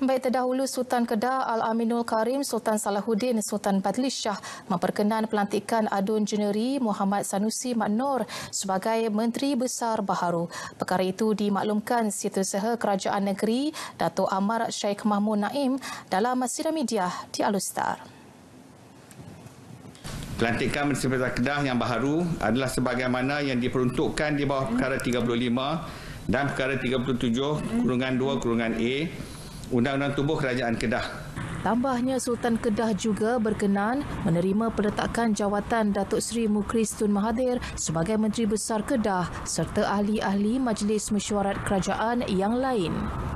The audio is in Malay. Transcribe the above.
Baik terdahulu Sultan Kedah Al-Aminul Karim Sultan Salahuddin Sultan Patlishah memperkenan pelantikan Adun Jeneri Muhammad Sanusi Maknor sebagai Menteri Besar Baharu. Perkara itu dimaklumkan Setiausaha Kerajaan Negeri Datuk Amar Syekh Mahmud Naim dalam sidang media di Alustar. Pelantikan Menteri Besar Kedah yang baharu adalah sebagaimana yang diperuntukkan di bawah Perkara 35 dan Perkara 37 kurungan 2 kurungan A Undang-Undang Tubuh Kerajaan Kedah. Tambahnya Sultan Kedah juga berkenan menerima peletakan jawatan Datuk Seri Mukris Tun Mahathir sebagai Menteri Besar Kedah serta ahli-ahli Majlis Mesyuarat Kerajaan yang lain.